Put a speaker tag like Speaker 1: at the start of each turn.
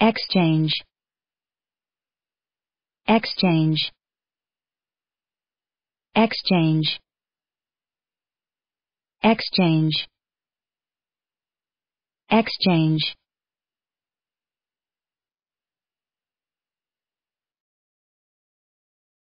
Speaker 1: exchange exchange exchange exchange exchange